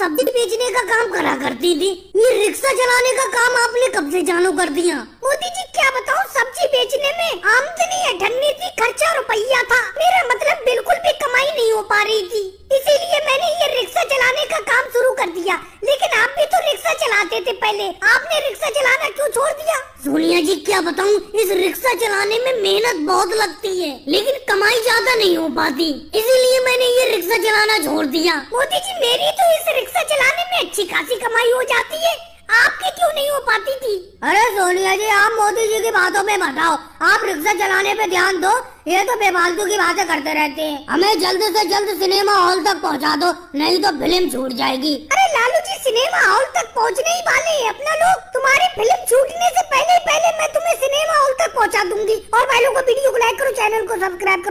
सब्जी बेचने का काम करा करती थी ये रिक्शा चलाने का काम आपने कब से जानू कर दिया मोदी जी क्या बताऊँ सब्जी बेचने में आमदनी अठन्नी थी खर्चा रुपया था मेरा मतलब बिल्कुल भी कमाई नहीं हो पा रही थी इसीलिए मैंने ये रिक्शा चलाने का काम शुरू कर दिया लेकिन आप भी तो रिक्शा चलाते थे पहले आपने रिक्शा चलाना क्यों छोड़ दिया सोनिया जी क्या बताऊँ इस रिक्शा चलाने में मेहनत बहुत लगती है लेकिन कमाई ज्यादा नहीं हो पाती इसीलिए मैंने ये रिक्शा चलाना छोड़ दिया मोदी जी मेरी तो इस रिक्शा चलाने में अच्छी खासी कमाई हो जाती है आपकी क्यों नहीं हो पाती थी अरे सोनिया जी आप मोदी जी की बातों में बताओ आप रिक्शा चलाने पे ध्यान दो ये तो बेफालतू की बातें करते रहते हैं हमें जल्द से जल्द सिनेमा हॉल तक पहुंचा दो नहीं तो फिल्म छूट जाएगी अरे लालू जी सिनेमा हॉल तक पहुंचने ही वाले हैं अपना लोग तुम्हारी फिल्म छूटने से पहले पहले मैं तुम्हें सिनेमा हॉल तक पहुँचा दूंगी और भाई लोगों वीडियो को लाइक करो चैनल को सब्सक्राइब करो